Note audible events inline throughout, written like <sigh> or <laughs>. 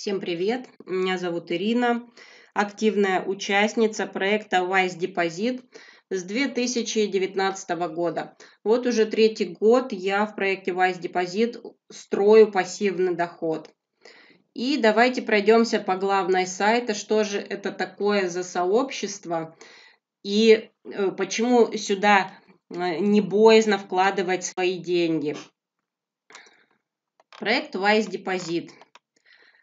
Всем привет, меня зовут Ирина, активная участница проекта Wise Deposit с 2019 года. Вот уже третий год я в проекте Wise Deposit строю пассивный доход. И давайте пройдемся по главной сайта, что же это такое за сообщество и э, почему сюда э, не боязно вкладывать свои деньги. Проект Wise Deposit –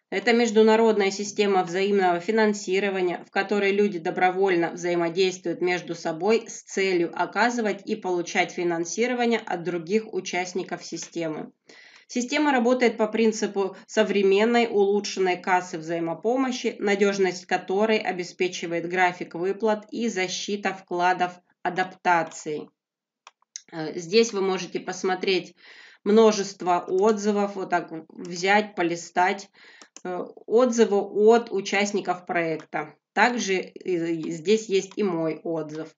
это международная система взаимного финансирования, в которой люди добровольно взаимодействуют между собой с целью оказывать и получать финансирование от других участников системы. Система работает по принципу современной улучшенной кассы взаимопомощи, надежность которой обеспечивает график выплат и защита вкладов адаптации. Э, здесь вы можете посмотреть множество отзывов, вот так взять, полистать, э, отзывы от участников проекта. Также э, здесь есть и мой отзыв.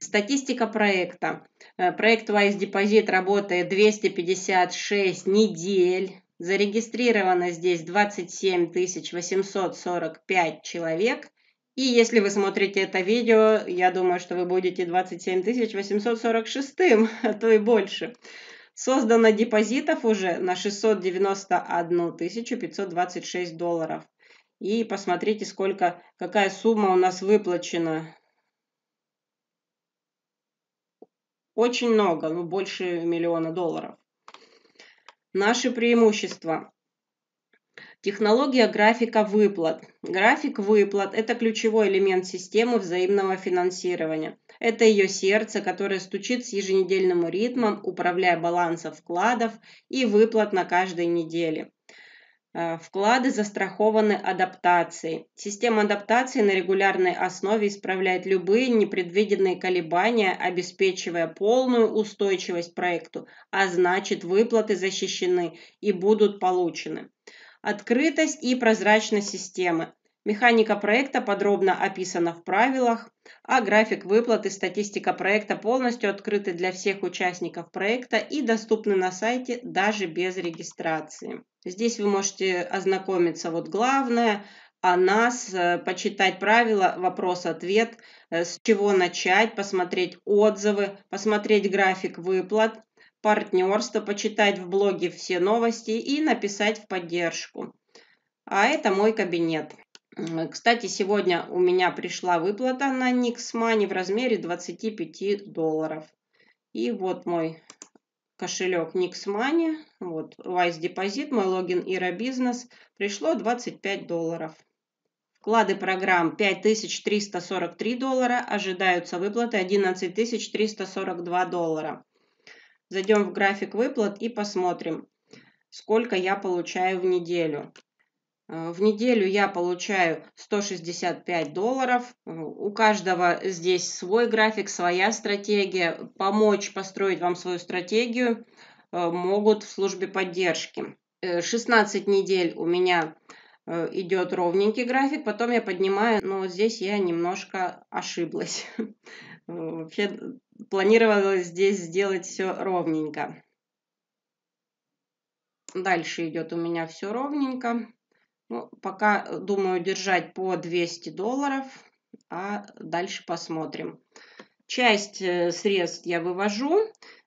Статистика проекта. Э, проект Wise Deposit работает 256 недель. Зарегистрировано здесь 27 845 человек. И если вы смотрите это видео, я думаю, что вы будете 27 846, <laughs> а то и больше. Создано депозитов уже на 691 526 долларов. И посмотрите, сколько, какая сумма у нас выплачена. Очень много, ну больше миллиона долларов. Наши преимущества. Технология графика выплат. График выплат – это ключевой элемент системы взаимного финансирования. Это ее сердце, которое стучит с еженедельным ритмом, управляя балансом вкладов и выплат на каждой неделе. Э, вклады застрахованы адаптацией. Система адаптации на регулярной основе исправляет любые непредвиденные колебания, обеспечивая полную устойчивость проекту, а значит выплаты защищены и будут получены. Открытость и прозрачность системы. Механика проекта подробно описана в правилах, а график выплат и статистика проекта полностью открыты для всех участников проекта и доступны на сайте даже без регистрации. Здесь вы можете ознакомиться, вот главное, о а нас, э, почитать правила, вопрос-ответ, э, с чего начать, посмотреть отзывы, посмотреть график выплат, партнерство, почитать в блоге все новости и написать в поддержку. А это мой кабинет. Кстати, сегодня у меня пришла выплата на Nix в размере 25 долларов. И вот мой кошелек Nix вот Wise Deposit, мой логин Ира Бизнес, пришло 25 долларов. Вклады программ 5343 доллара, ожидаются выплаты 11342 доллара. Зайдем в график выплат и посмотрим, сколько я получаю в неделю. Э, в неделю я получаю 165 долларов. Э, у каждого здесь свой график, своя стратегия. Помочь построить вам свою стратегию э, могут в службе поддержки. 16 недель у меня идет ровненький график, потом я поднимаю, но здесь я немножко ошиблась. <laughs> Вообще планировалось здесь сделать все ровненько. Дальше идет у меня все ровненько. Ну, пока э, думаю держать по 200 долларов, а дальше посмотрим. Часть э, средств я вывожу,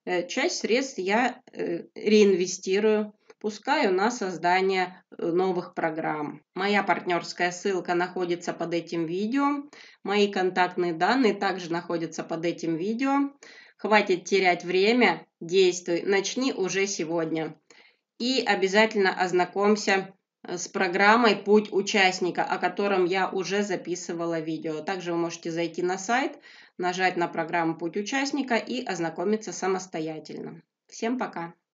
э, часть средств я реинвестирую Пускай у нас создание э, новых программ. Моя партнерская ссылка находится под этим видео. Мои контактные данные также находятся под этим видео. Хватит терять время, действуй, начни уже сегодня. И обязательно ознакомься э, с программой «Путь участника», о котором я уже записывала видео. Также вы можете зайти на сайт, нажать на программу «Путь участника» и ознакомиться самостоятельно. Всем пока!